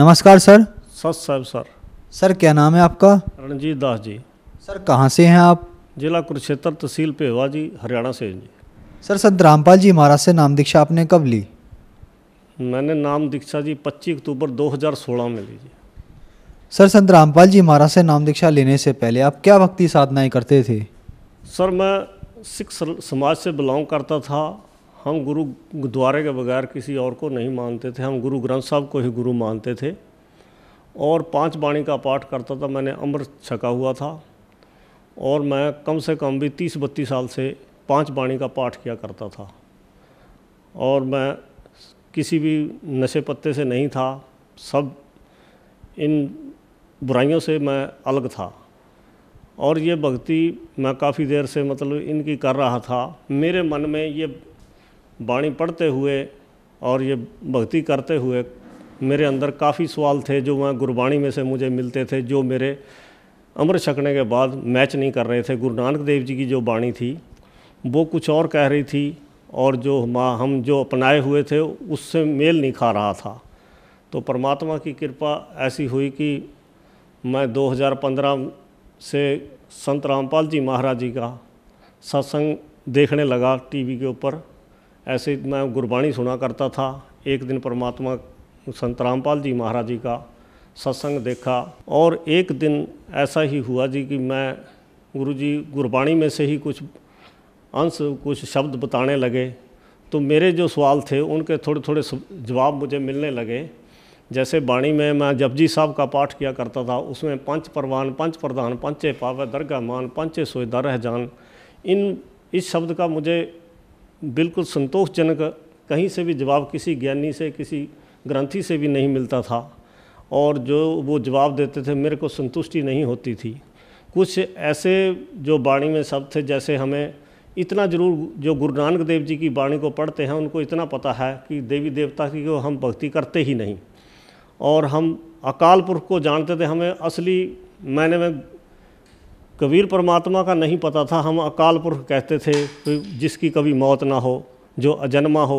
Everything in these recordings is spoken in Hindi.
नमस्कार सर सत साहब सर सर क्या नाम है आपका रणजीत दास जी सर कहाँ से हैं आप जिला कुरुक्षेत्र तहसील पेवा जी हरियाणा से जी सर संत रामपाल जी महाराज से नाम दीक्षा आपने कब ली मैंने नाम दीक्षा जी 25 अक्टूबर 2016 में ली जी सर संत रामपाल जी महाराज से नाम दीक्षा लेने से पहले आप क्या भक्ति साधनाएं करते थे सर मैं सिख समाज से बिलोंग करता था हम गुरु द्वारे के बगैर किसी और को नहीं मानते थे हम गुरु ग्रंथ साहब को ही गुरु मानते थे और पांच बाणी का पाठ करता था मैंने अमृत छका हुआ था और मैं कम से कम भी तीस बत्तीस साल से पांच बाणी का पाठ किया करता था और मैं किसी भी नशे पत्ते से नहीं था सब इन बुराइयों से मैं अलग था और ये भक्ति मैं काफ़ी देर से मतलब इनकी कर रहा था मेरे मन में ये वाणी पढ़ते हुए और ये भक्ति करते हुए मेरे अंदर काफ़ी सवाल थे जो वहाँ गुरबाणी में से मुझे मिलते थे जो मेरे अमृत छकने के बाद मैच नहीं कर रहे थे गुरु नानक देव जी की जो बाणी थी वो कुछ और कह रही थी और जो माँ हम जो अपनाए हुए थे उससे मेल नहीं खा रहा था तो परमात्मा की कृपा ऐसी हुई कि मैं 2015 से संत रामपाल जी महाराज जी का सत्संग देखने लगा टीवी के ऊपर ऐसे मैं गुरबाणी सुना करता था एक दिन परमात्मा संत रामपाल जी महाराज जी का सत्संग देखा और एक दिन ऐसा ही हुआ जी कि मैं गुरु जी गुरबाणी में से ही कुछ अंश कुछ शब्द बताने लगे तो मेरे जो सवाल थे उनके थोड़े थोड़े जवाब मुझे मिलने लगे जैसे बाणी में मैं जपजी साहब का पाठ किया करता था उसमें पंच परवान पंच प्रधान पंचे पावे दरगा मान पंचे सोएदा रह जान इन इस शब्द का मुझे बिल्कुल संतोषजनक कहीं से भी जवाब किसी ज्ञानी से किसी ग्रंथी से भी नहीं मिलता था और जो वो जवाब देते थे मेरे को संतुष्टि नहीं होती थी कुछ ऐसे जो वाणी में शब्द थे जैसे हमें इतना जरूर जो गुरु नानक देव जी की वाणी को पढ़ते हैं उनको इतना पता है कि देवी देवता की को हम भक्ति करते ही नहीं और हम अकाल पुरख को जानते थे हमें असली मैंने में कबीर परमात्मा का नहीं पता था हम अकाल पुरख कहते थे तो जिसकी कभी मौत ना हो जो अजन्मा हो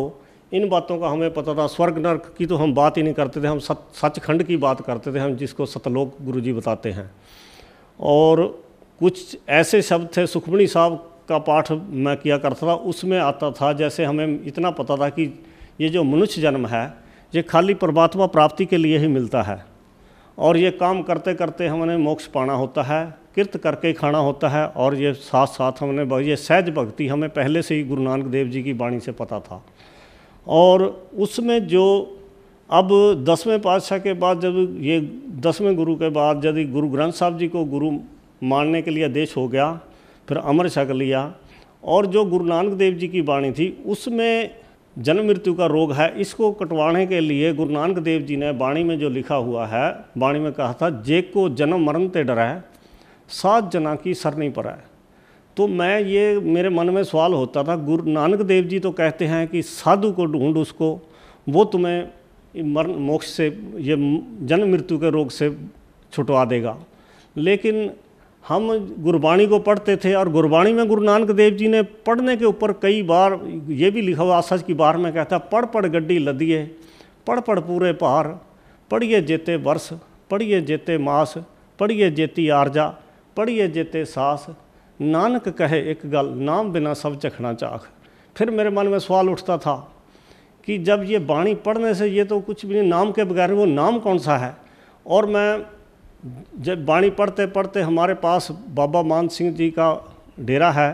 इन बातों का हमें पता था स्वर्ग नर्क की तो हम बात ही नहीं करते थे हम सच सचखंड की बात करते थे हम जिसको सतलोक गुरु जी बताते हैं और कुछ ऐसे शब्द थे सुखमणी साहब का पाठ मैं किया करता था उसमें आता था जैसे हमें इतना पता था कि ये जो मनुष्य जन्म है ये खाली परमात्मा प्राप्ति के लिए ही मिलता है और ये काम करते करते हमने मोक्ष पाना होता है किरत करके खाना होता है और ये साथ साथ हमने ये सहज भक्ति हमें पहले से ही गुरु नानक देव जी की वाणी से पता था और उसमें जो अब दसवें पातशाह के बाद जब ये दसवें गुरु के बाद यदि गुरु ग्रंथ साहब जी को गुरु मानने के लिए देश हो गया फिर अमर छक लिया और जो गुरु नानक देव जी की वाणी थी उसमें जन्म मृत्यु का रोग है इसको कटवाने के लिए गुरु नानक देव जी ने वाणी में जो लिखा हुआ है वाणी में कहा था जे को जन्म मरण ते डरा है सात जना की सरनी पर है तो मैं ये मेरे मन में सवाल होता था गुरु नानक देव जी तो कहते हैं कि साधु को ढूंढ उसको वो तुम्हें मरण मोक्ष से ये जन्म मृत्यु के रोग से छुटवा देगा लेकिन हम गुरबाणी को पढ़ते थे और गुरबाणी में गुरु नानक देव जी ने पढ़ने के ऊपर कई बार ये भी लिखा हुआ सच की बार में कहता पढ़ पढ़ गड्डी लदिए पढ़ पढ़ पूरे पहाड़ पढ़िए जेते वर्ष पढ़िए जेते मास पढ़िए जेती आरजा पढ़िए जेते सास नानक कहे एक गल नाम बिना सब चखना चाख फिर मेरे मन में सवाल उठता था कि जब ये बाणी पढ़ने से ये तो कुछ भी नहीं नाम के बगैर वो नाम कौन सा है और मैं जब बाणी पढ़ते पढ़ते हमारे पास बाबा मान सिंह जी का डेरा है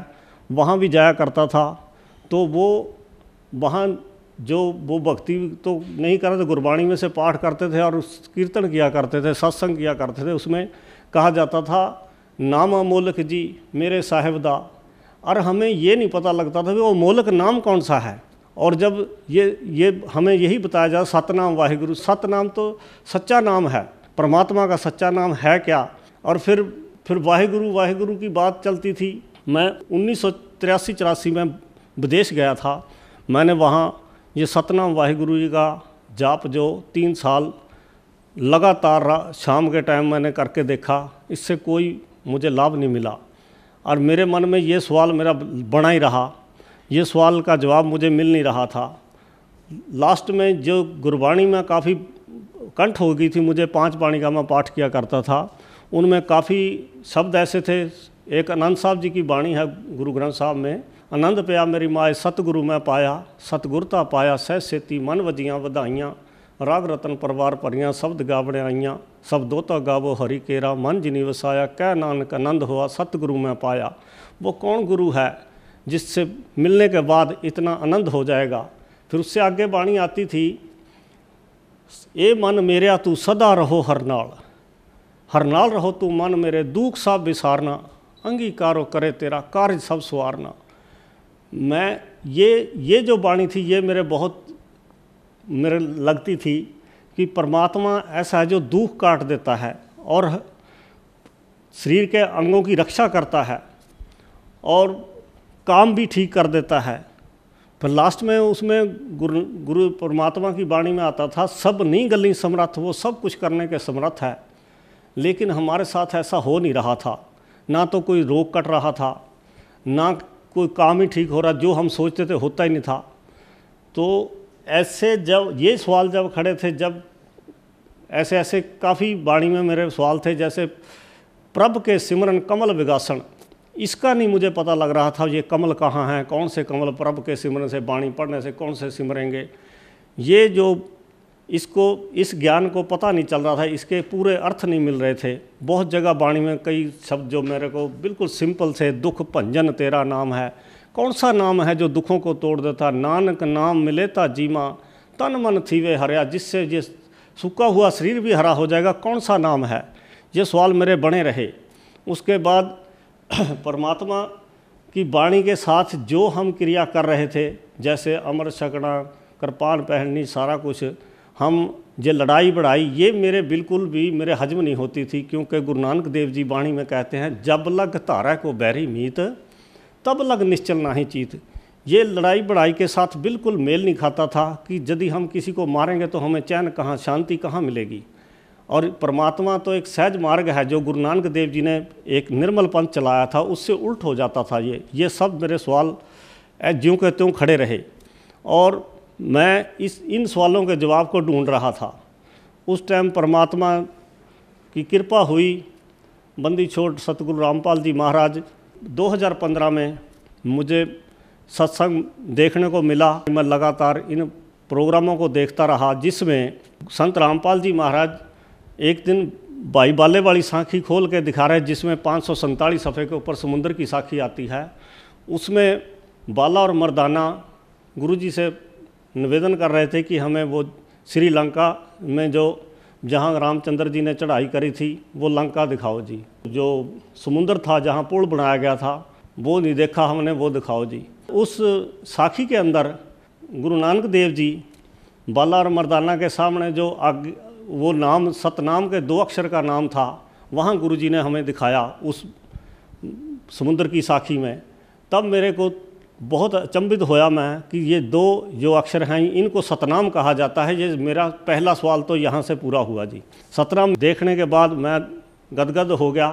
वहाँ भी जाया करता था तो वो वहाँ जो वो भक्ति तो नहीं कर रहे थे गुरबाणी में से पाठ करते थे और उस कीर्तन किया करते थे सत्संग किया करते थे उसमें कहा जाता था नामा मोलक जी मेरे साहेब दा और हमें ये नहीं पता लगता था कि वो मोलक नाम कौन सा है और जब ये ये हमें यही बताया जाए सतनाम वाहिगुरु सतनाम तो सच्चा नाम है परमात्मा का सच्चा नाम है क्या और फिर फिर वाहिगुरु वाहिगुरु की बात चलती थी मैं उन्नीस सौ तिरासी चौरासी में विदेश गया था मैंने वहाँ ये सतनाम वाहिगुरु जी का जाप जो तीन साल लगातार शाम के टाइम मैंने करके देखा इससे कोई मुझे लाभ नहीं मिला और मेरे मन में ये सवाल मेरा बना ही रहा ये सवाल का जवाब मुझे मिल नहीं रहा था लास्ट में जो गुरबाणी में काफ़ी कंठ हो गई थी मुझे पांच पाणी का मैं पाठ किया करता था उनमें काफ़ी शब्द ऐसे थे एक आनंद साहब जी की बाणी है गुरु ग्रंथ साहब में आनंद पया मेरी माए सतगुरु मैं पाया सतगुरता पाया सह सेती मन वजियाँ बधाइयाँ राग रतन परवार भरिया शब्द गावड़े आईया सब दोता गावो हरी केरा मन जिनी वसाया कह नानक आनंद हुआ सतगुरु में पाया वो कौन गुरु है जिससे मिलने के बाद इतना आनंद हो जाएगा फिर उससे आगे वाणी आती थी ये मन मेरा तू सदा रहो हर नाल हर नाल रहो तू मन मेरे दुख सब विसारना अंगीकारो करे तेरा कार्य सब सुवारना मैं ये ये जो बाणी थी ये मेरे बहुत मेरे लगती थी कि परमात्मा ऐसा है जो दुख काट देता है और शरीर के अंगों की रक्षा करता है और काम भी ठीक कर देता है फिर लास्ट में उसमें गुरु गुरु परमात्मा की वाणी में आता था सब नहीं गली समर्थ वो सब कुछ करने के समर्थ है लेकिन हमारे साथ ऐसा हो नहीं रहा था ना तो कोई रोग कट रहा था ना कोई काम ही ठीक हो रहा जो हम सोचते थे होता ही नहीं था तो ऐसे जब ये सवाल जब खड़े थे जब ऐसे ऐसे काफ़ी बाणी में मेरे सवाल थे जैसे प्रभ के सिमरन कमल विगासन इसका नहीं मुझे पता लग रहा था ये कमल कहाँ हैं कौन से कमल प्रभ के सिमरन से बाणी पढ़ने से कौन से सिमरेंगे ये जो इसको इस ज्ञान को पता नहीं चल रहा था इसके पूरे अर्थ नहीं मिल रहे थे बहुत जगह बाणी में कई शब्द जो मेरे को बिल्कुल सिंपल से दुख भंजन तेरा नाम है कौन सा नाम है जो दुखों को तोड़ देता नानक नाम मिलेता जीमा तन मन थीवे हरया जिससे ये सूखा हुआ शरीर भी हरा हो जाएगा कौन सा नाम है ये सवाल मेरे बने रहे उसके बाद परमात्मा की वाणी के साथ जो हम क्रिया कर रहे थे जैसे अमर छकड़ा कृपान पहननी सारा कुछ हम ये लड़ाई बढ़ाई ये मेरे बिल्कुल भी मेरे हजम नहीं होती थी क्योंकि गुरु नानक देव जी वाणी में कहते हैं जब लग धारा को बैरी मीत तब लग निश्चल ना ही चीत ये लड़ाई बढ़ाई के साथ बिल्कुल मेल नहीं खाता था कि यदि हम किसी को मारेंगे तो हमें चैन कहाँ शांति कहाँ मिलेगी और परमात्मा तो एक सहज मार्ग है जो गुरु नानक देव जी ने एक निर्मल पंथ चलाया था उससे उल्ट हो जाता था ये ये सब मेरे सवाल ज्यों के त्यों खड़े रहे और मैं इस इन सवालों के जवाब को ढूंढ रहा था उस टाइम परमात्मा की कृपा हुई बंदी छोट सतगुरु रामपाल जी महाराज 2015 में मुझे सत्संग देखने को मिला मैं लगातार इन प्रोग्रामों को देखता रहा जिसमें संत रामपाल जी महाराज एक दिन भाई बाले वाली साखी खोल के दिखा रहे जिसमें पाँच सौ सफ़े के ऊपर समुंदर की साखी आती है उसमें बाला और मर्दाना गुरुजी से निवेदन कर रहे थे कि हमें वो श्रीलंका में जो जहाँ रामचंद्र जी ने चढ़ाई करी थी वो लंका दिखाओ जी जो समुंदर था जहाँ पुल बनाया गया था वो नहीं देखा हमने वो दिखाओ जी उस साखी के अंदर गुरु नानक देव जी बाला और मर्दाना के सामने जो आग वो नाम सतनाम के दो अक्षर का नाम था वहाँ गुरु जी ने हमें दिखाया उस समुद्र की साखी में तब मेरे को बहुत अचंभित होया मैं कि ये दो जो अक्षर हैं इनको सतनाम कहा जाता है ये मेरा पहला सवाल तो यहाँ से पूरा हुआ जी सतनाम देखने के बाद मैं गदगद हो गया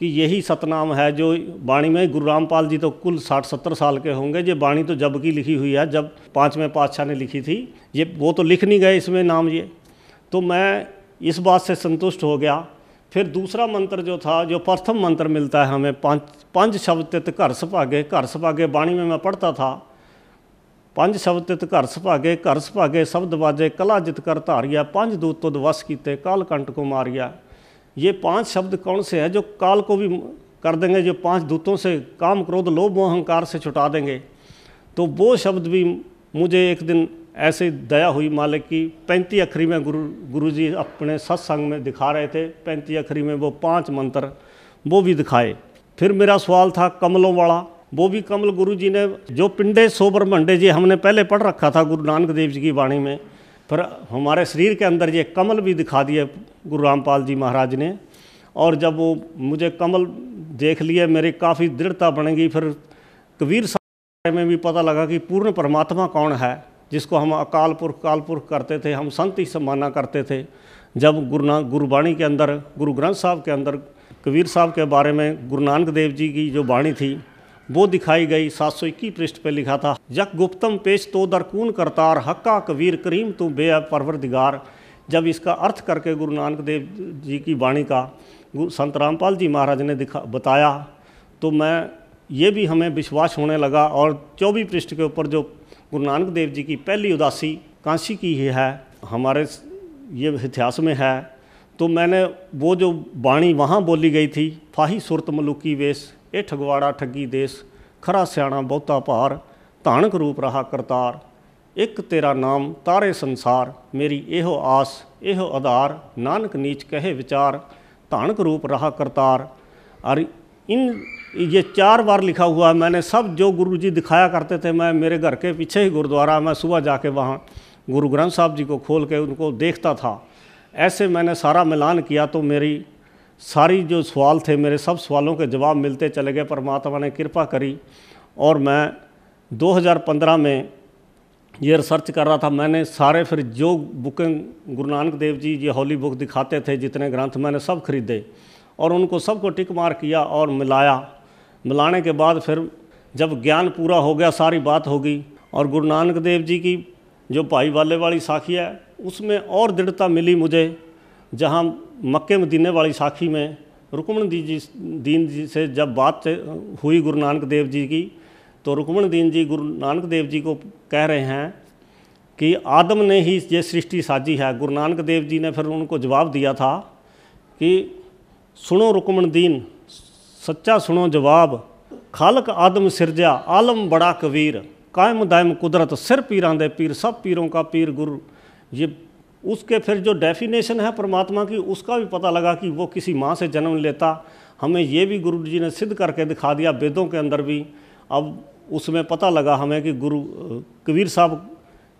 कि यही सतनाम है जो बाणी में गुरु रामपाल जी तो कुल साठ सत्तर साल के होंगे ये बाणी तो जब की लिखी हुई है जब पाँचवें पातशाह ने लिखी थी ये वो तो लिख नहीं गए इसमें नाम ये तो मैं इस बात से संतुष्ट हो गया फिर दूसरा मंत्र जो था जो प्रथम मंत्र मिलता है हमें पंच शब्द तित घर सभागे घर सभागे वाणी में मैं पढ़ता था शब्द तित घर सभागे घर सभागे शब्द बाजे कला जित कर धारिया पंज दूत तुद वश किते काल कंट को मारिया ये पांच शब्द कौन से हैं जो काल को भी कर देंगे जो पांच दूतों से काम क्रोध लोभ अहंकार से छुटा देंगे तो वो शब्द भी मुझे एक दिन ऐसी दया हुई मालिक की पैंती अखरी में गुरु गुरु जी अपने सत्संग में दिखा रहे थे पैंती अखरी में वो पांच मंत्र वो भी दिखाए फिर मेरा सवाल था कमलों वाला वो भी कमल गुरु जी ने जो पिंडे सोबर मंडे जी हमने पहले पढ़ रखा था गुरु नानक देव जी की वाणी में फिर हमारे शरीर के अंदर ये कमल भी दिखा दिए गुरु रामपाल जी महाराज ने और जब वो मुझे कमल देख लिए मेरी काफ़ी दृढ़ता बनेगी फिर कबीर साहब में भी पता लगा कि पूर्ण परमात्मा कौन है जिसको हम अकाल पुरख काल पुरख करते थे हम संत ही सम्माना करते थे जब गुरु ना गुरुबाणी के अंदर गुरु ग्रंथ साहब के अंदर कबीर साहब के बारे में गुरु नानक देव जी की जो बाणी थी वो दिखाई गई सात सौ इक्कीस पृष्ठ पर लिखा था जक गुप्तम पेश तो दरकून करतार हक्का कबीर करीम तू बे परवरदिगार जब इसका अर्थ करके गुरु नानक देव जी की वाणी का संत रामपाल जी महाराज ने दिखा बताया तो मैं ये भी हमें विश्वास होने लगा और चौबीस पृष्ठ के ऊपर जो गुरु नानक देव जी की पहली उदासी काशी की ही है हमारे ये इतिहास में है तो मैंने वो जो बाणी वहाँ बोली गई थी फाही सुरत मलुकी वेश ए ठगवाड़ा ठगी देश खरा स्याणा बहुता पार धानक रूप रहा करतार एक तेरा नाम तारे संसार मेरी एहो आस एहो आधार नानक नीच कहे विचार धानक रूप रहा करतार और इन ये चार बार लिखा हुआ है मैंने सब जो गुरु जी दिखाया करते थे मैं मेरे घर के पीछे ही गुरुद्वारा मैं सुबह जाके वहाँ गुरु ग्रंथ साहब जी को खोल के उनको देखता था ऐसे मैंने सारा मिलान किया तो मेरी सारी जो सवाल थे मेरे सब सवालों के जवाब मिलते चले गए परमात्मा ने कृपा करी और मैं 2015 में ये रिसर्च कर रहा था मैंने सारे फिर जो बुकें गुरु नानक देव जी ये होली बुक दिखाते थे जितने ग्रंथ मैंने सब खरीदे और उनको सबको टिक मार किया और मिलाया मिलाने के बाद फिर जब ज्ञान पूरा हो गया सारी बात होगी और गुरु नानक देव जी की जो भाई वाले वाली साखी है उसमें और दृढ़ता मिली मुझे जहाँ मक्के मदीने वाली साखी में रुकमण जी दीन जी से जब बात हुई गुरु नानक देव जी की तो रुकमण दीन जी गुरु नानक देव जी को कह रहे हैं कि आदम ने ही ये सृष्टि साजी है गुरु नानक देव जी ने फिर उनको जवाब दिया था कि सुनो रुकमण दीन सच्चा सुनो जवाब खालक आदम सिरजा आलम बड़ा कबीर कायम दायम कुदरत सिर पीरां दे पीर सब पीरों का पीर गुरु ये उसके फिर जो डेफिनेशन है परमात्मा की उसका भी पता लगा कि वो किसी माँ से जन्म लेता हमें ये भी गुरु जी ने सिद्ध करके दिखा दिया वेदों के अंदर भी अब उसमें पता लगा हमें कि गुरु कबीर साहब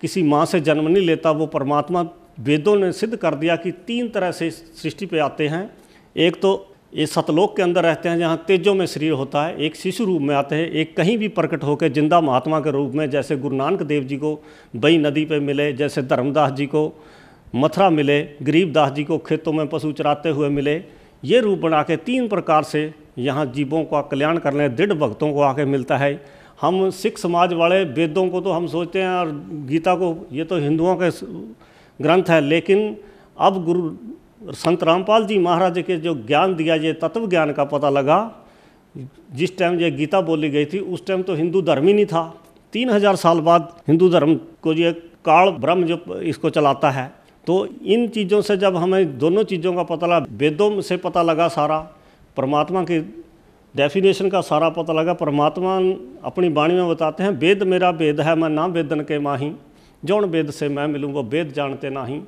किसी माँ से जन्म नहीं लेता वो परमात्मा वेदों ने सिद्ध कर दिया कि तीन तरह से सृष्टि पे आते हैं एक तो ये सतलोक के अंदर रहते हैं जहाँ तेजों में शरीर होता है एक शिशु रूप में आते हैं एक कहीं भी प्रकट होकर जिंदा महात्मा के रूप में जैसे गुरु नानक देव जी को बई नदी पे मिले जैसे धर्मदास जी को मथुरा मिले गरीबदास जी को खेतों में पशु चराते हुए मिले ये रूप बना के तीन प्रकार से यहाँ जीवों का कल्याण करने दृढ़ भक्तों को आके मिलता है हम सिख समाज वाले वेदों को तो हम सोचते हैं और गीता को ये तो हिंदुओं के ग्रंथ है लेकिन अब गुरु संत रामपाल जी महाराज के जो ज्ञान दिया ये तत्व ज्ञान का पता लगा जिस टाइम ये गीता बोली गई थी उस टाइम तो हिंदू धर्म ही नहीं था तीन हजार साल बाद हिंदू धर्म को ये काल ब्रह्म जो इसको चलाता है तो इन चीज़ों से जब हमें दोनों चीज़ों का पता लगा वेदों से पता लगा सारा परमात्मा की डेफिनेशन का सारा पता लगा परमात्मा अपनी वाणी में बताते हैं वेद मेरा वेद है मैं ना वेदन के माही जौन वेद से मैं मिलूँ वो वेद जानते नाहीं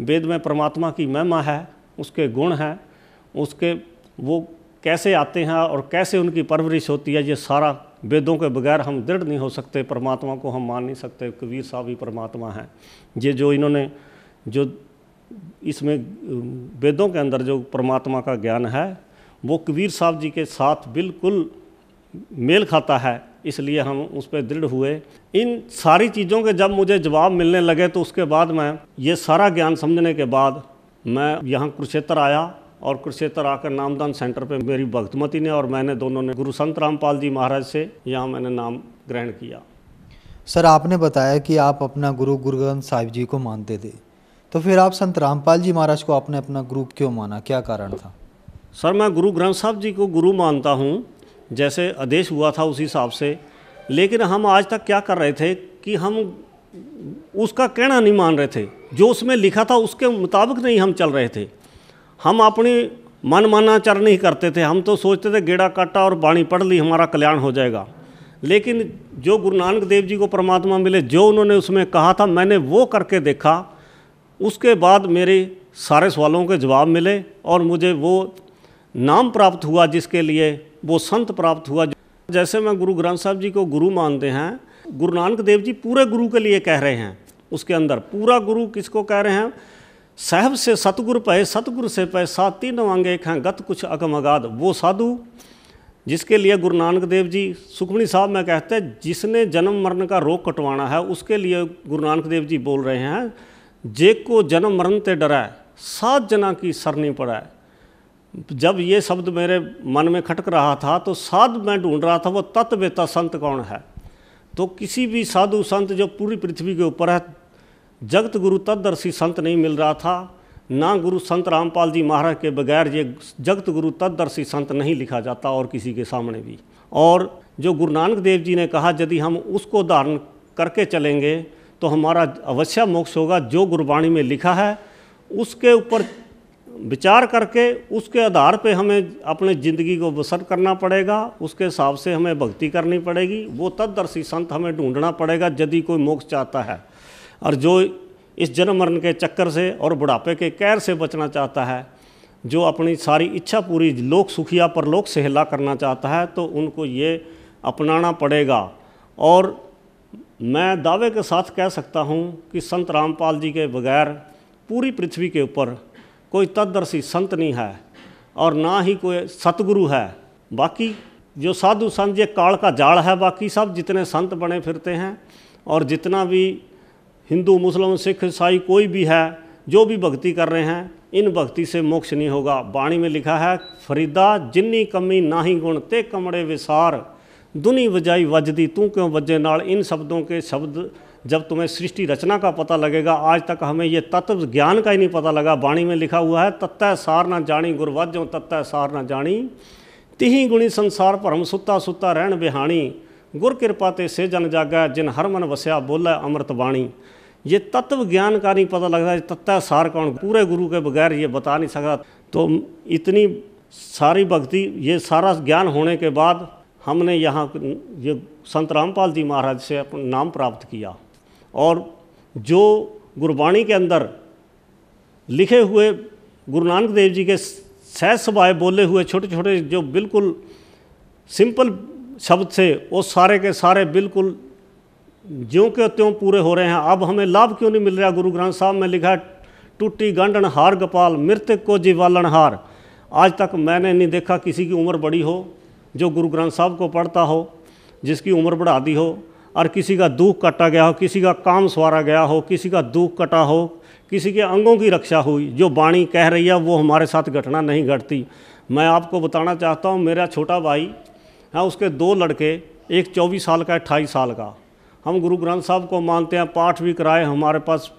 वेद में परमात्मा की महिमा है उसके गुण हैं उसके वो कैसे आते हैं और कैसे उनकी परवरिश होती है ये सारा वेदों के बगैर हम दृढ़ नहीं हो सकते परमात्मा को हम मान नहीं सकते कबीर साहब ही परमात्मा हैं ये जो इन्होंने जो इसमें वेदों के अंदर जो परमात्मा का ज्ञान है वो कबीर साहब जी के साथ बिल्कुल मेल खाता है इसलिए हम उस पर दृढ़ हुए इन सारी चीज़ों के जब मुझे जवाब मिलने लगे तो उसके बाद मैं ये सारा ज्ञान समझने के बाद मैं यहाँ कुरुक्षेत्र आया और कुरुक्षेत्र आकर नामदान सेंटर पे मेरी भक्तमती ने और मैंने दोनों ने गुरु संत रामपाल जी महाराज से यहाँ मैंने नाम ग्रहण किया सर आपने बताया कि आप अपना गुरु गुरु ग्रंथ साहिब जी को मानते थे तो फिर आप संत रामपाल जी महाराज को आपने अपना गुरु क्यों माना क्या कारण था सर मैं गुरु ग्रंथ साहब जी को गुरु मानता हूँ जैसे आदेश हुआ था उस हिसाब से लेकिन हम आज तक क्या कर रहे थे कि हम उसका कहना नहीं मान रहे थे जो उसमें लिखा था उसके मुताबिक नहीं हम चल रहे थे हम अपनी मनमानाचर नहीं करते थे हम तो सोचते थे गेड़ा काटा और बाणी पढ़ ली हमारा कल्याण हो जाएगा लेकिन जो गुरु नानक देव जी को परमात्मा मिले जो उन्होंने उसमें कहा था मैंने वो करके देखा उसके बाद मेरे सारे सवालों के जवाब मिले और मुझे वो नाम प्राप्त हुआ जिसके लिए वो संत प्राप्त हुआ जैसे मैं गुरु ग्रंथ साहब जी को गुरु मानते हैं गुरु नानक देव जी पूरे गुरु के लिए कह रहे हैं उसके अंदर पूरा गुरु किसको कह रहे हैं साहब से सतगुरु पहे सतगुरु से पहे सात तीन एक हैं गत कुछ अगम अगाध वो साधु जिसके लिए गुरु नानक देव जी सुखमणी साहब में कहते हैं जिसने जन्म मरण का रोग कटवाना है उसके लिए गुरु नानक देव जी बोल रहे हैं जे को जन्म मरण ते डरा सात जना की सरनी पड़ा है जब ये शब्द मेरे मन में खटक रहा था तो साधु मैं ढूंढ रहा था वो तत्वेता संत कौन है तो किसी भी साधु संत जो पूरी पृथ्वी के ऊपर है जगत गुरु तत्दर्शी संत नहीं मिल रहा था ना गुरु संत रामपाल जी महाराज के बगैर ये जगत गुरु तत्दर्शी संत नहीं लिखा जाता और किसी के सामने भी और जो गुरु नानक देव जी ने कहा यदि हम उसको धारण करके चलेंगे तो हमारा अवश्य मोक्ष होगा जो गुरबाणी में लिखा है उसके ऊपर विचार करके उसके आधार पे हमें अपने ज़िंदगी को बसर करना पड़ेगा उसके हिसाब से हमें भक्ति करनी पड़ेगी वो तदर्शी संत हमें ढूंढना पड़ेगा यदि कोई मोक्ष चाहता है और जो इस जन्म मरण के चक्कर से और बुढ़ापे के कैर से बचना चाहता है जो अपनी सारी इच्छा पूरी लोक सुखिया पर लोक सहेला करना चाहता है तो उनको ये अपनाना पड़ेगा और मैं दावे के साथ कह सकता हूँ कि संत रामपाल जी के बगैर पूरी पृथ्वी के ऊपर कोई तदर्शी संत नहीं है और ना ही कोई सतगुरु है बाकी जो साधु संत ये काल का जाल है बाकी सब जितने संत बने फिरते हैं और जितना भी हिंदू मुस्लिम सिख ईसाई कोई भी है जो भी भक्ति कर रहे हैं इन भक्ति से मोक्ष नहीं होगा वाणी में लिखा है फरीदा जिन्नी कमी ना ही गुण ते कमड़े विसार दुनी वजाई वजदी तू क्यों वजे नाल इन शब्दों के शब्द जब तुम्हें सृष्टि रचना का पता लगेगा आज तक हमें ये तत्व ज्ञान का ही नहीं पता लगा वाणी में लिखा हुआ है तत्तः सार ना जानी जो तत्तः सार ना जानी तिही गुणी संसार भरम सुता सुता रहन बिहानी गुर कृपा ते से जन जागा जिन हर मन वस्या बोला अमृत वाणी ये तत्व ज्ञान का नहीं पता लगता तत्ता सार कौन पूरे गुरु के बगैर ये बता नहीं सका तो इतनी सारी भक्ति ये सारा ज्ञान होने के बाद हमने यहाँ ये संत रामपाल जी महाराज से अपना नाम प्राप्त किया और जो गुरबाणी के अंदर लिखे हुए गुरु नानक देव जी के सह सभाए बोले हुए छोटे छोटे जो बिल्कुल सिंपल शब्द से वो सारे के सारे बिल्कुल ज्यों के त्यों पूरे हो रहे हैं अब हमें लाभ क्यों नहीं मिल रहा गुरु ग्रंथ साहब में लिखा टूटी गंडन हार गपाल मृतक को जीवालन हार आज तक मैंने नहीं देखा किसी की उम्र बड़ी हो जो गुरु ग्रंथ साहब को पढ़ता हो जिसकी उम्र बढ़ा दी हो और किसी का दुख कटा गया हो किसी का काम सवारा गया हो किसी का दुख कटा हो किसी के अंगों की रक्षा हुई जो बाणी कह रही है वो हमारे साथ घटना नहीं घटती मैं आपको बताना चाहता हूँ मेरा छोटा भाई है हाँ, उसके दो लड़के एक चौबीस साल का अट्ठाईस साल का हम गुरु ग्रंथ साहब को मानते हैं पाठ भी कराए हमारे पास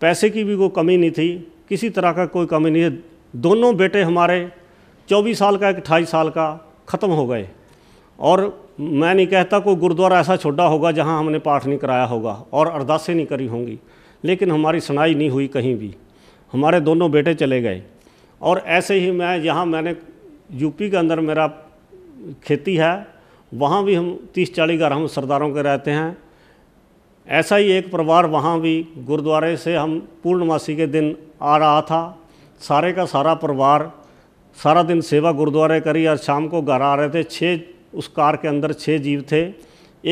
पैसे की भी कोई कमी नहीं थी किसी तरह का कोई कमी नहीं है दोनों बेटे हमारे चौबीस साल का एक अट्ठाईस साल का ख़त्म हो गए और मैं नहीं कहता कोई गुरुद्वारा ऐसा छोटा होगा जहाँ हमने पाठ नहीं कराया होगा और अरदासें नहीं करी होंगी लेकिन हमारी सुनाई नहीं हुई कहीं भी हमारे दोनों बेटे चले गए और ऐसे ही मैं यहाँ मैंने यूपी के अंदर मेरा खेती है वहाँ भी हम तीस चालीस घर हम सरदारों के रहते हैं ऐसा ही एक परिवार वहाँ भी गुरुद्वारे से हम पूर्णमासी के दिन आ रहा था सारे का सारा परिवार सारा दिन सेवा गुरुद्वारे करी और शाम को घर आ रहे थे छः उस कार के अंदर छः जीव थे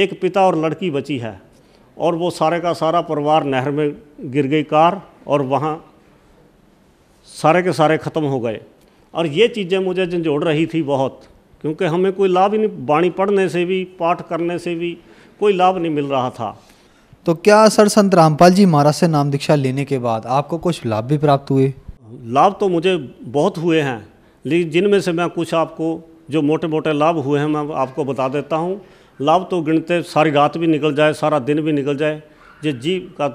एक पिता और लड़की बची है और वो सारे का सारा परिवार नहर में गिर गई कार और वहाँ सारे के सारे ख़त्म हो गए और ये चीज़ें मुझे झंझोड़ रही थी बहुत क्योंकि हमें कोई लाभ ही नहीं वाणी पढ़ने से भी पाठ करने से भी कोई लाभ नहीं मिल रहा था तो क्या सर संत रामपाल जी महाराज से नाम दीक्षा लेने के बाद आपको कुछ लाभ भी प्राप्त हुए लाभ तो मुझे बहुत हुए हैं लेकिन जिनमें से मैं कुछ आपको जो मोटे मोटे लाभ हुए हैं मैं आपको बता देता हूँ लाभ तो गिनते सारी रात भी निकल जाए सारा दिन भी निकल जाए ये जीव का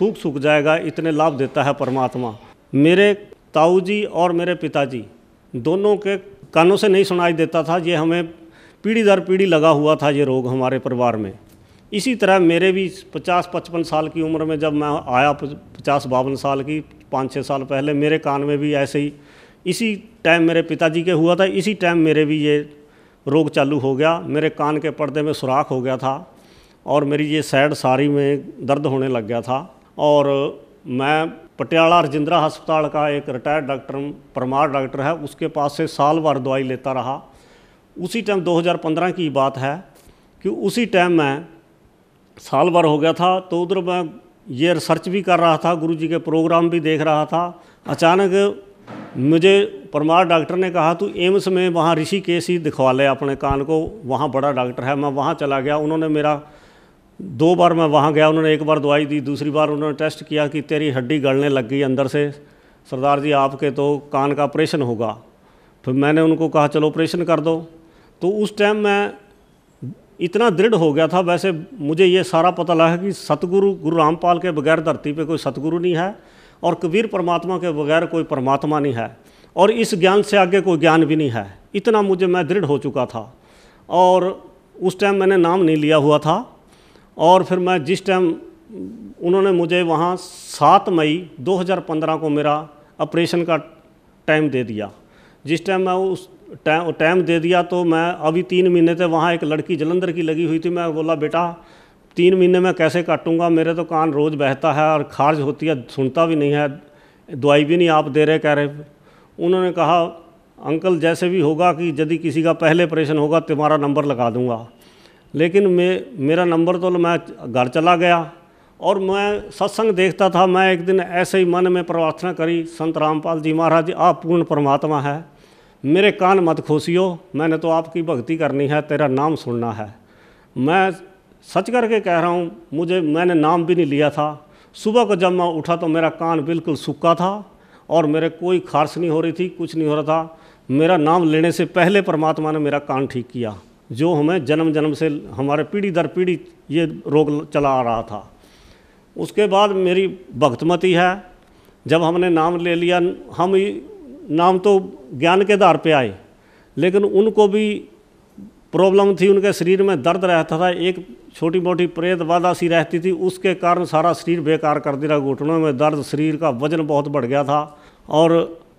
थूक सूख जाएगा इतने लाभ देता है परमात्मा मेरे ताऊ जी और मेरे पिताजी दोनों के कानों से नहीं सुनाई देता था ये हमें पीढ़ी दर पीढ़ी लगा हुआ था ये रोग हमारे परिवार में इसी तरह मेरे भी 50-55 साल की उम्र में जब मैं आया 50 बावन साल की पाँच छः साल पहले मेरे कान में भी ऐसे ही इसी टाइम मेरे पिताजी के हुआ था इसी टाइम मेरे भी ये रोग चालू हो गया मेरे कान के पर्दे में सुराख हो गया था और मेरी ये सैड सारी में दर्द होने लग गया था और मैं पटियाला रजिंद्रा अस्पताल का एक रिटायर्ड डॉक्टर परमार डॉक्टर है उसके पास से साल भर दवाई लेता रहा उसी टाइम 2015 की बात है कि उसी टाइम मैं साल भर हो गया था तो उधर मैं ये रिसर्च भी कर रहा था गुरुजी के प्रोग्राम भी देख रहा था अचानक मुझे परमार डॉक्टर ने कहा तू एम्स में वहाँ ऋषि केस ही दिखवा ले अपने कान को वहाँ बड़ा डॉक्टर है मैं वहाँ चला गया उन्होंने मेरा दो बार मैं वहाँ गया उन्होंने एक बार दवाई दी दूसरी बार उन्होंने टेस्ट किया कि तेरी हड्डी गलने लग गई अंदर से सरदार जी आपके तो कान का ऑपरेशन होगा फिर मैंने उनको कहा चलो ऑपरेशन कर दो तो उस टाइम मैं इतना दृढ़ हो गया था वैसे मुझे ये सारा पता लगा कि सतगुरु गुरु रामपाल के बगैर धरती पे कोई सतगुरु नहीं है और कबीर परमात्मा के बगैर कोई परमात्मा नहीं है और इस ज्ञान से आगे कोई ज्ञान भी नहीं है इतना मुझे मैं दृढ़ हो चुका था और उस टाइम मैंने नाम नहीं लिया हुआ था और फिर मैं जिस टाइम उन्होंने मुझे वहाँ सात मई 2015 को मेरा ऑपरेशन का टाइम दे दिया जिस टाइम मैं उस टाइम टाइम दे दिया तो मैं अभी तीन महीने थे वहाँ एक लड़की जलंधर की लगी हुई थी मैं बोला बेटा तीन महीने में कैसे काटूंगा मेरे तो कान रोज़ बहता है और खारज होती है सुनता भी नहीं है दवाई भी नहीं आप दे रहे कह रहे उन्होंने कहा अंकल जैसे भी होगा कि यदि किसी का पहले ऑपरेशन होगा तुम्हारा नंबर लगा दूंगा लेकिन मे मेरा नंबर तो मैं घर चला गया और मैं सत्संग देखता था मैं एक दिन ऐसे ही मन में प्रार्थना करी संत रामपाल जी महाराज आप पूर्ण परमात्मा है मेरे कान मत खोसियो मैंने तो आपकी भक्ति करनी है तेरा नाम सुनना है मैं सच करके कह रहा हूँ मुझे मैंने नाम भी नहीं लिया था सुबह को जब मैं उठा तो मेरा कान बिल्कुल सूखा था और मेरे कोई खारश नहीं हो रही थी कुछ नहीं हो रहा था मेरा नाम लेने से पहले परमात्मा ने मेरा कान ठीक किया जो हमें जन्म जन्म से हमारे पीढ़ी दर पीढ़ी ये रोग चला आ रहा था उसके बाद मेरी भक्तमती है जब हमने नाम ले लिया हम नाम तो ज्ञान के आधार पे आए लेकिन उनको भी प्रॉब्लम थी उनके शरीर में दर्द रहता था एक छोटी मोटी प्रेत बाधा सी रहती थी उसके कारण सारा शरीर बेकार कर दिया घुटनों में दर्द शरीर का वजन बहुत बढ़ गया था और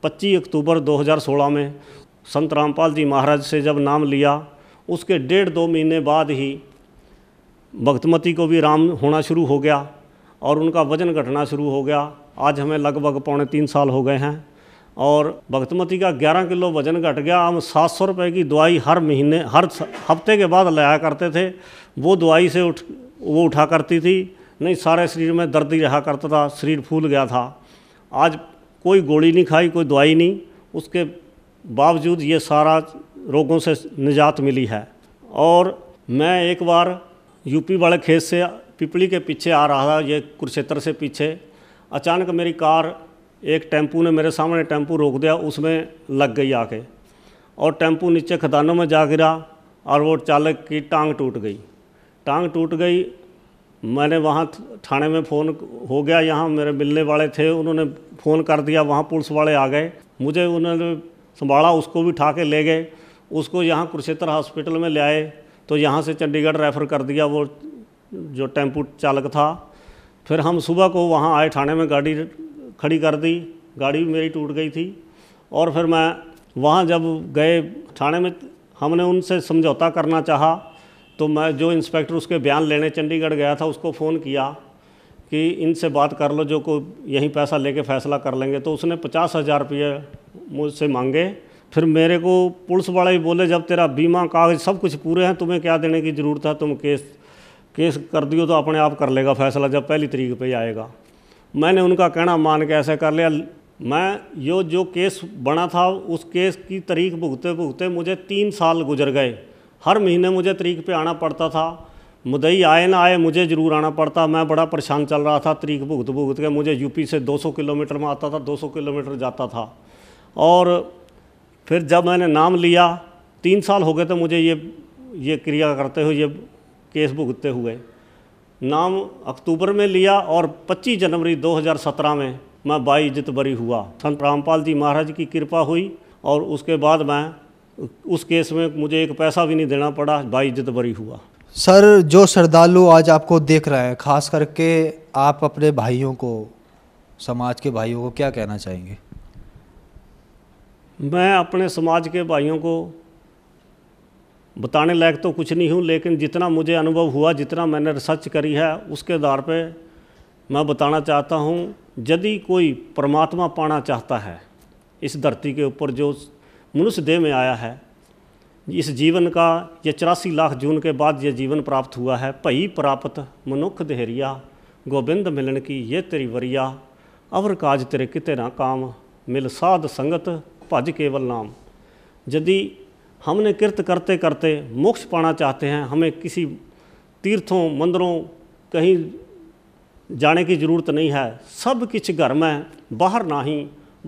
25 अक्टूबर 2016 में संत रामपाल जी महाराज से जब नाम लिया उसके डेढ़ दो महीने बाद ही भक्तमती को भी राम होना शुरू हो गया और उनका वजन घटना शुरू हो गया आज हमें लगभग पौने तीन साल हो गए हैं और भगतमती का 11 किलो वजन घट गया हम सात सौ रुपये की दवाई हर महीने हर हफ्ते के बाद लाया करते थे वो दवाई से उठ वो उठा करती थी नहीं सारे शरीर में दर्द ही रहा करता था शरीर फूल गया था आज कोई गोली नहीं खाई कोई दवाई नहीं उसके बावजूद ये सारा रोगों से निजात मिली है और मैं एक बार यूपी वाले खेत से पिपली के पीछे आ रहा था ये कुरुक्षेत्र से पीछे अचानक मेरी कार एक टेम्पू ने मेरे सामने टेम्पू रोक दिया उसमें लग गई आके और टेम्पू नीचे खदानों में जा गिरा और वो चालक की टांग टूट गई टांग टूट गई मैंने वहाँ थाने में फ़ोन हो गया यहाँ मेरे मिलने वाले थे उन्होंने फ़ोन कर दिया वहाँ पुलिस वाले आ गए मुझे उन्होंने संभाला उसको भी ठा के ले गए उसको यहाँ कुरुक्षेत्र हॉस्पिटल में ले आए तो यहाँ से चंडीगढ़ रेफ़र कर दिया वो जो टेम्पू चालक था फिर हम सुबह को वहाँ आए थाने में गाड़ी खड़ी कर दी गाड़ी भी मेरी टूट गई थी और फिर मैं वहाँ जब गए थाने में हमने उनसे समझौता करना चाहा तो मैं जो इंस्पेक्टर उसके बयान लेने चंडीगढ़ गया था उसको फ़ोन किया कि इनसे बात कर लो जो को यहीं पैसा लेके फैसला कर लेंगे तो उसने पचास हज़ार रुपये मुझसे मांगे फिर मेरे को पुलिस वाले भी बोले जब तेरा बीमा कागज सब कुछ पूरे हैं तुम्हें क्या देने की ज़रूरत है तुम केस केस कर दियो तो अपने आप कर लेगा फैसला जब पहली तरीक पे आएगा मैंने उनका कहना मान के ऐसे कर लिया मैं यो जो केस बना था उस केस की तरीक भुगते भुगते मुझे तीन साल गुजर गए हर महीने मुझे तरीक पे आना पड़ता था मुदई आए ना आए मुझे ज़रूर आना पड़ता मैं बड़ा परेशान चल रहा था तरीक भुगत भुगत के मुझे यूपी से 200 किलोमीटर में आता था 200 किलोमीटर जाता था और फिर जब मैंने नाम लिया तीन साल हो गए तो मुझे ये ये क्रिया करते हुए ये केस भुगतते हुए नाम अक्टूबर में लिया और 25 जनवरी 2017 में मैं बाई इज्जत बरी हुआ संत रामपाल जी महाराज की कृपा हुई और उसके बाद मैं उस केस में मुझे एक पैसा भी नहीं देना पड़ा बाई इज्जत बरी हुआ सर जो श्रद्धालु आज आपको देख रहे हैं खास करके आप अपने भाइयों को समाज के भाइयों को क्या कहना चाहेंगे मैं अपने समाज के भाइयों को बताने लायक तो कुछ नहीं हूँ लेकिन जितना मुझे अनुभव हुआ जितना मैंने रिसर्च करी है उसके आधार पर मैं बताना चाहता हूँ यदि कोई परमात्मा पाना चाहता है इस धरती के ऊपर जो मनुष्य देह में आया है इस जीवन का यह चौरासी लाख जून के बाद यह जीवन प्राप्त हुआ है भई प्राप्त मनुख देहरिया गोविंद मिलन की ये तेरी वरिया अवर काज तेरे कितना काम मिल साध संगत भज केवल नाम यदि हमने कृत करते करते मोक्ष पाना चाहते हैं हमें किसी तीर्थों मंदिरों कहीं जाने की ज़रूरत नहीं है सब किस घर में बाहर ना ही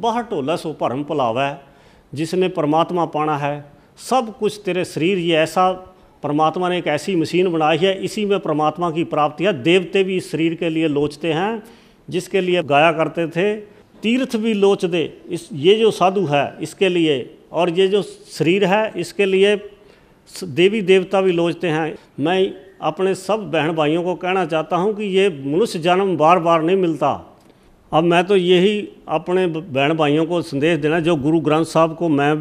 बाहर ढोला सो भरम भुलावै जिसने परमात्मा पाना है सब कुछ तेरे शरीर ये ऐसा परमात्मा ने एक ऐसी मशीन बनाई है इसी में परमात्मा की प्राप्ति है देवते भी इस शरीर के लिए लोचते हैं जिसके लिए गाया करते थे तीर्थ भी लोच दे इस ये जो साधु है इसके लिए और ये जो शरीर है इसके लिए देवी देवता भी लोचते हैं मैं अपने सब बहन भाइयों को कहना चाहता हूँ कि ये मनुष्य जन्म बार बार नहीं मिलता अब मैं तो यही अपने बहन भाइयों को संदेश देना जो गुरु ग्रंथ साहब को मैं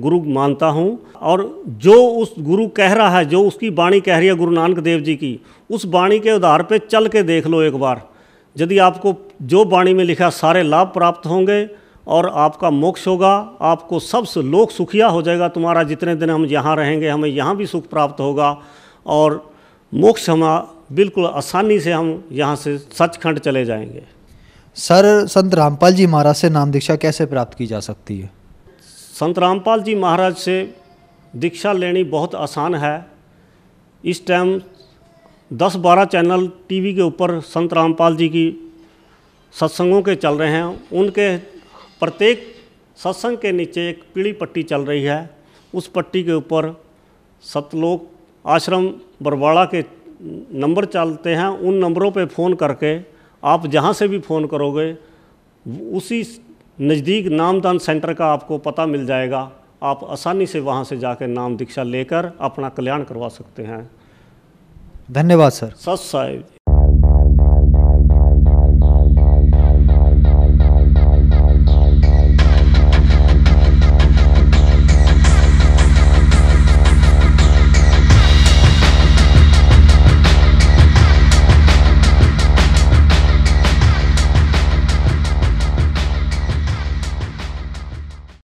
गुरु मानता हूँ और जो उस गुरु कह रहा है जो उसकी बाणी कह रही है गुरु नानक देव जी की उस बाणी के आधार पे चल के देख लो एक बार यदि आपको जो बाणी में लिखा सारे लाभ प्राप्त होंगे और आपका मोक्ष होगा आपको सब लोक सुखिया हो जाएगा तुम्हारा जितने दिन हम यहाँ रहेंगे हमें यहाँ भी सुख प्राप्त होगा और मोक्ष हम बिल्कुल आसानी से हम यहाँ से सचखंड चले जाएंगे सर संत रामपाल जी महाराज से नाम दीक्षा कैसे प्राप्त की जा सकती है संत रामपाल जी महाराज से दीक्षा लेनी बहुत आसान है इस टाइम 10-12 चैनल टीवी के ऊपर संत रामपाल जी की सत्संगों के चल रहे हैं उनके प्रत्येक सत्संग के नीचे एक पीली पट्टी चल रही है उस पट्टी के ऊपर सतलोक आश्रम बरवाड़ा के नंबर चलते हैं उन नंबरों पे फ़ोन करके आप जहाँ से भी फ़ोन करोगे उसी नज़दीक नामदान सेंटर का आपको पता मिल जाएगा आप आसानी से वहाँ से जाके नाम दीक्षा लेकर अपना कल्याण करवा सकते हैं धन्यवाद सर सत साहेब